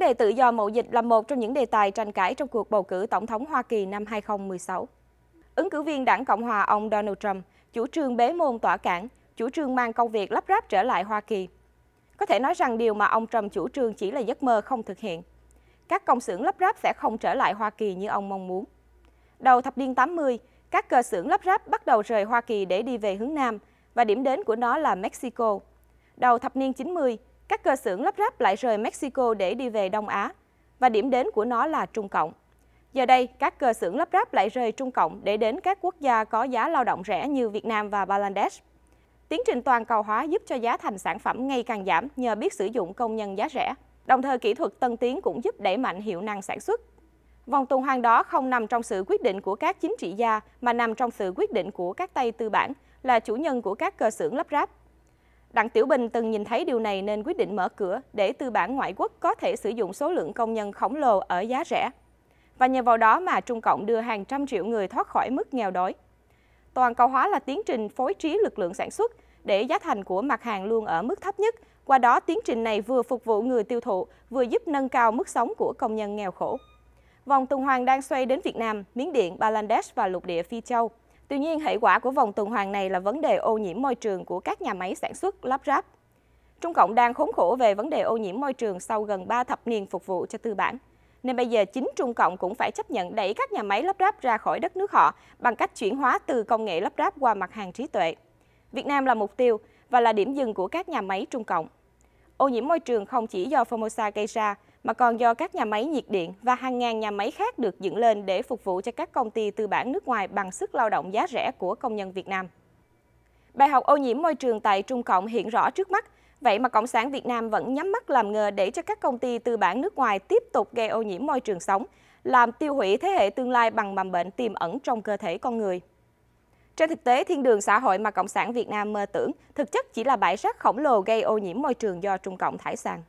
đề tự do mậu dịch là một trong những đề tài tranh cãi trong cuộc bầu cử tổng thống Hoa Kỳ năm 2016. Ứng cử viên đảng Cộng hòa ông Donald Trump chủ trương bế môn tỏa cảng, chủ trương mang công việc lắp ráp trở lại Hoa Kỳ. Có thể nói rằng điều mà ông Trump chủ trương chỉ là giấc mơ không thực hiện. Các công xưởng lắp ráp sẽ không trở lại Hoa Kỳ như ông mong muốn. Đầu thập niên 80, các cơ xưởng lắp ráp bắt đầu rời Hoa Kỳ để đi về hướng Nam và điểm đến của nó là Mexico. Đầu thập niên 90, các cơ xưởng lắp ráp lại rời Mexico để đi về Đông Á và điểm đến của nó là Trung Cộng. Giờ đây, các cơ xưởng lắp ráp lại rời Trung Cộng để đến các quốc gia có giá lao động rẻ như Việt Nam và Bangladesh. Tiến trình toàn cầu hóa giúp cho giá thành sản phẩm ngày càng giảm nhờ biết sử dụng công nhân giá rẻ. Đồng thời, kỹ thuật tân tiến cũng giúp đẩy mạnh hiệu năng sản xuất. Vòng tuần hoàn đó không nằm trong sự quyết định của các chính trị gia mà nằm trong sự quyết định của các tay tư bản, là chủ nhân của các cơ xưởng lắp ráp Đặng Tiểu Bình từng nhìn thấy điều này nên quyết định mở cửa để tư bản ngoại quốc có thể sử dụng số lượng công nhân khổng lồ ở giá rẻ. Và nhờ vào đó mà Trung Cộng đưa hàng trăm triệu người thoát khỏi mức nghèo đói. Toàn cầu hóa là tiến trình phối trí lực lượng sản xuất để giá thành của mặt hàng luôn ở mức thấp nhất. Qua đó, tiến trình này vừa phục vụ người tiêu thụ, vừa giúp nâng cao mức sống của công nhân nghèo khổ. Vòng tuần hoàn đang xoay đến Việt Nam, Miến Điện, Bangladesh và lục địa Phi Châu. Tuy nhiên, hệ quả của vòng tuần hoàn này là vấn đề ô nhiễm môi trường của các nhà máy sản xuất lắp ráp. Trung Cộng đang khốn khổ về vấn đề ô nhiễm môi trường sau gần 3 thập niên phục vụ cho tư bản. Nên bây giờ chính Trung Cộng cũng phải chấp nhận đẩy các nhà máy lắp ráp ra khỏi đất nước họ bằng cách chuyển hóa từ công nghệ lắp ráp qua mặt hàng trí tuệ. Việt Nam là mục tiêu và là điểm dừng của các nhà máy Trung Cộng. Ô nhiễm môi trường không chỉ do Formosa gây ra, mà còn do các nhà máy nhiệt điện và hàng ngàn nhà máy khác được dựng lên để phục vụ cho các công ty tư bản nước ngoài bằng sức lao động giá rẻ của công nhân Việt Nam. Bài học ô nhiễm môi trường tại Trung Cộng hiện rõ trước mắt, vậy mà Cộng sản Việt Nam vẫn nhắm mắt làm ngờ để cho các công ty tư bản nước ngoài tiếp tục gây ô nhiễm môi trường sống, làm tiêu hủy thế hệ tương lai bằng mầm bệnh tiềm ẩn trong cơ thể con người. Trên thực tế, thiên đường xã hội mà Cộng sản Việt Nam mơ tưởng thực chất chỉ là bãi rác khổng lồ gây ô nhiễm môi trường do Trung Cộng thải sàn.